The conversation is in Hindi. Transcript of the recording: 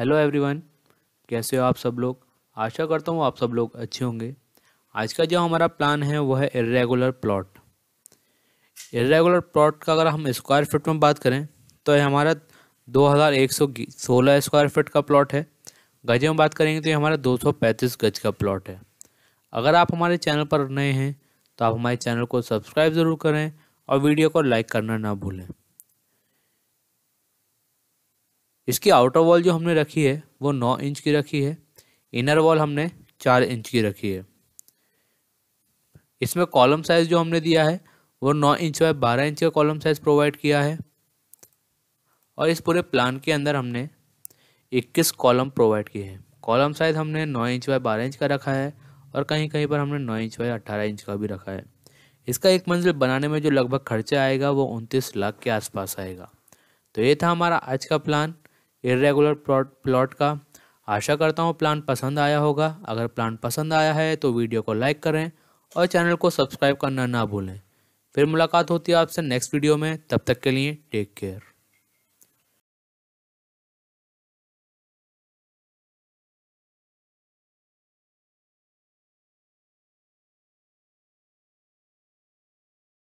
हेलो एवरीवन कैसे हो आप सब लोग आशा करता हूँ आप सब लोग अच्छे होंगे आज का जो हमारा प्लान है वो है इरेगुलर प्लॉट इरेगुलर प्लॉट का अगर हम स्क्वायर फिट में बात करें तो ये हमारा दो हज़ार एक सौ सोलह स्क्वायर फिट का प्लॉट है गज में बात करेंगे तो ये हमारा दो सौ पैंतीस गज का प्लॉट है अगर आप हमारे चैनल पर नए हैं तो आप हमारे चैनल को सब्सक्राइब ज़रूर करें और वीडियो को लाइक करना ना भूलें इसकी आउटर वॉल जो हमने रखी है वो नौ इंच की रखी है इनर वॉल हमने चार इंच की रखी है इसमें कॉलम साइज़ जो हमने दिया है वो नौ इंच बाय बारह इंच का कॉलम साइज़ प्रोवाइड किया है और इस पूरे प्लान के अंदर हमने इक्कीस कॉलम प्रोवाइड किए हैं कॉलम साइज हमने नौ इंच बाय बारह इंच का रखा है और कहीं कहीं पर हमने नौ इंच बाय अट्ठारह इंच का भी रखा है इसका एक मंजिल बनाने में जो लगभग खर्चा आएगा वो उनतीस लाख के आसपास आएगा तो ये था हमारा आज का प्लान इरेगुलर प्लॉट प्लॉट का आशा करता हूँ प्लान पसंद आया होगा अगर प्लान पसंद आया है तो वीडियो को लाइक करें और चैनल को सब्सक्राइब करना ना भूलें फिर मुलाकात होती है आपसे नेक्स्ट वीडियो में तब तक के लिए टेक केयर